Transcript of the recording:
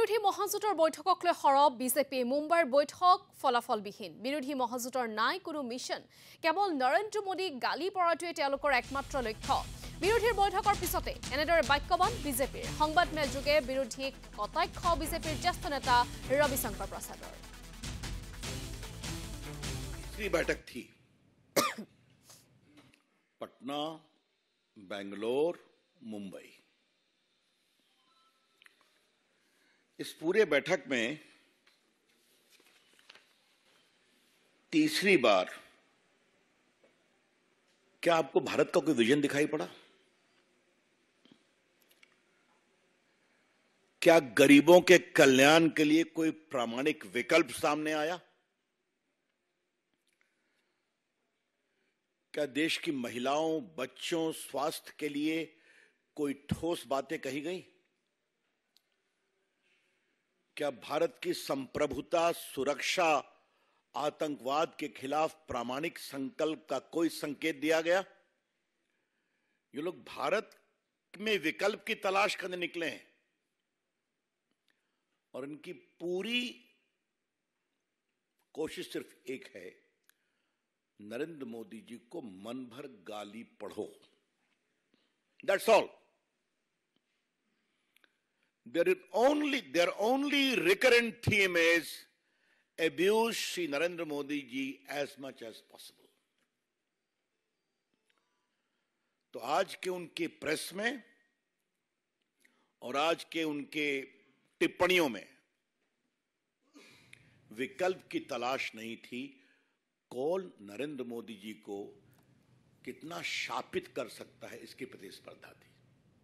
বিৰোধী মহাজোঁটৰ বৈঠকক লৈ সৰব বিজেপি মুম্বাইৰ বৈঠক ফলাফলবিহীন বিৰোধী মহাজোঁটৰ নাই কোনো মিছন কেৱল নৰেন্দ্ৰ মোদীক গালি পৰাটোৱে তেওঁলোকৰ একমাত্ৰ লক্ষ্য বিৰোধীৰ বৈঠকৰ পিছতে এনেদৰে বাক্যবান বিজেপিৰ সংবাদমেল যোগে বিৰোধীক কটাক্ষ বিজেপিৰ জ্যেষ্ঠ নেতা ৰবিশংকৰ প্ৰসাদৰ পাটনা বেংগালোৰ মুম্বাই इस पूरे बैठक में तीसरी बार क्या आपको भारत का कोई विजन दिखाई पड़ा क्या गरीबों के कल्याण के लिए कोई प्रामाणिक विकल्प सामने आया क्या देश की महिलाओं बच्चों स्वास्थ्य के लिए कोई ठोस बातें कही गई क्या भारत की संप्रभुता सुरक्षा आतंकवाद के खिलाफ प्रामाणिक संकल्प का कोई संकेत दिया गया ये लोग भारत में विकल्प की तलाश करने निकले हैं और इनकी पूरी कोशिश सिर्फ एक है नरेंद्र मोदी जी को मन भर गाली पढ़ो that's all their only, their only recurrent theme is abuse Sri Narendra Modi ji as much as possible. तो आज के उनके प्रेस में और आज के उनके टिप्पणियों में विकल्प की तलाश नहीं थी कौन नरेंद्र मोदी जी को कितना शापित कर सकता है इसकी प्रतिस्पर्धा थी